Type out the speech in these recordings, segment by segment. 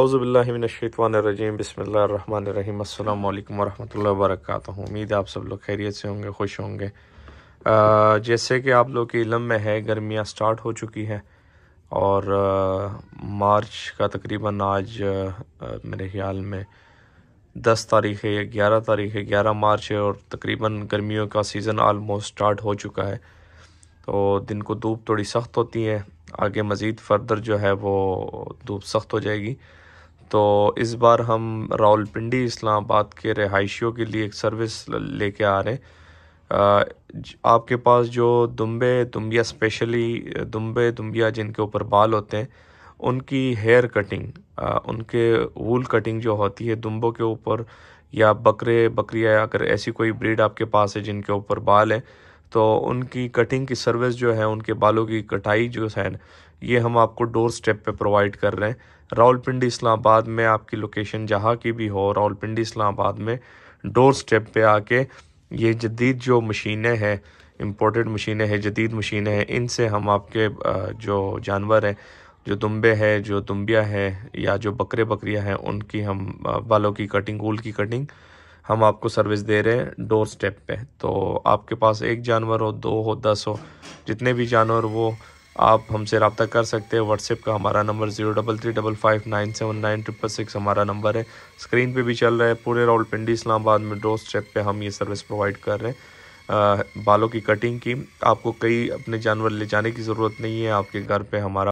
अवज़बिल्लिमिनशवानरजीम बसमीम अल्लाम वरहमल वर्क उम्मीद है आप सब लोग खैरियत से होंगे खुश होंगे आ, जैसे कि आप लोग के इलम में है गर्मियाँ स्टार्ट हो चुकी हैं और आ, मार्च का तकरीबन आज आ, मेरे ख्याल में दस तारीख है ग्यारह तारीख है ग्यारह मार्च है और तकरीबन गर्मियों का सीज़न आलमोस्ट स्टार्ट हो चुका है तो दिन को धूप थोड़ी सख्त होती है आगे मज़ीद फर्दर जो है वो धूप सख्त हो जाएगी तो इस बार हम रावलपिंडी इस्लामाबाद के रहायशियों के लिए एक सर्विस लेके आ रहे हैं आपके पास जो दुम्बे दुम्बिया स्पेशली दुम्बे दुम्बिया जिनके ऊपर बाल होते हैं उनकी हेयर कटिंग उनके वूल कटिंग जो होती है दुम्बों के ऊपर या बकरे बकरिया या अगर ऐसी कोई ब्रीड आपके पास है जिनके ऊपर बाल हैं तो उनकी कटिंग की सर्विस जो है उनके बालों की कटाई जो है ये हम आपको डोर स्टेप पर प्रोवाइड कर रहे हैं रावलपिंडी इस्लामाबाद में आपकी लोकेशन जहाँ की भी हो रावलपिंडी इस्लामाबाद में डोर स्टेप पर आके ये जदीद जो मशीनें हैं इम्पोर्टेड मशीनें हैं जदीद मशीनें हैं इनसे हम आपके जो जानवर हैं जो दुम्बे हैं जो दुम्बिया है या जो बकरे बकरियाँ हैं उनकी हम बालों की कटिंग ऊल की कटिंग हम आपको सर्विस दे रहे हैं डोर स्टेप पर तो आपके पास एक जानवर हो दो हो दस हो जितने भी जानवर वो आप हमसे रबता कर सकते हैं व्हाट्सएप का हमारा नंबर zero double three double five nine seven nine triple six हमारा नंबर है स्क्रीन पे भी चल रहा है पूरे पिंडी इस्लामाबाद में डोर स्टेप पे हम ये सर्विस प्रोवाइड कर रहे हैं बालों की कटिंग की आपको कई अपने जानवर ले जाने की ज़रूरत नहीं है आपके घर पे हमारा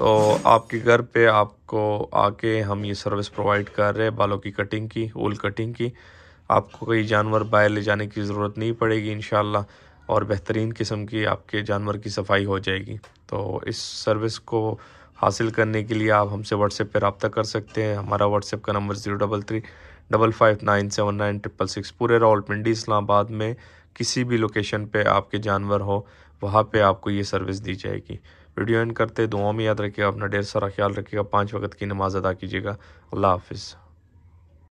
तो आपके घर पे आपको आके हम ये सर्विस प्रोवाइड कर रहे हैं बालों की कटिंग की उल कटिंग की आपको कोई जानवर बाहर ले जाने की ज़रूरत नहीं पड़ेगी इन और बेहतरीन किस्म की आपके जानवर की सफाई हो जाएगी तो इस सर्विस को हासिल करने के लिए आप हमसे व्हाट्सएप पर रबता कर सकते हैं हमारा व्हाट्सएप का नंबर zero double three double five nine seven nine triple six पूरे पिंडी इस्लामाबाद में किसी भी लोकेशन पे आपके जानवर हो वहाँ पे आपको ये सर्विस दी जाएगी वीडियो एंड करते दुआ में याद रखिएगा अपना ढेर सारा ख्याल रखिएगा पाँच वक्त की नमाज़ अदा कीजिएगा अल्लाह हाफिज़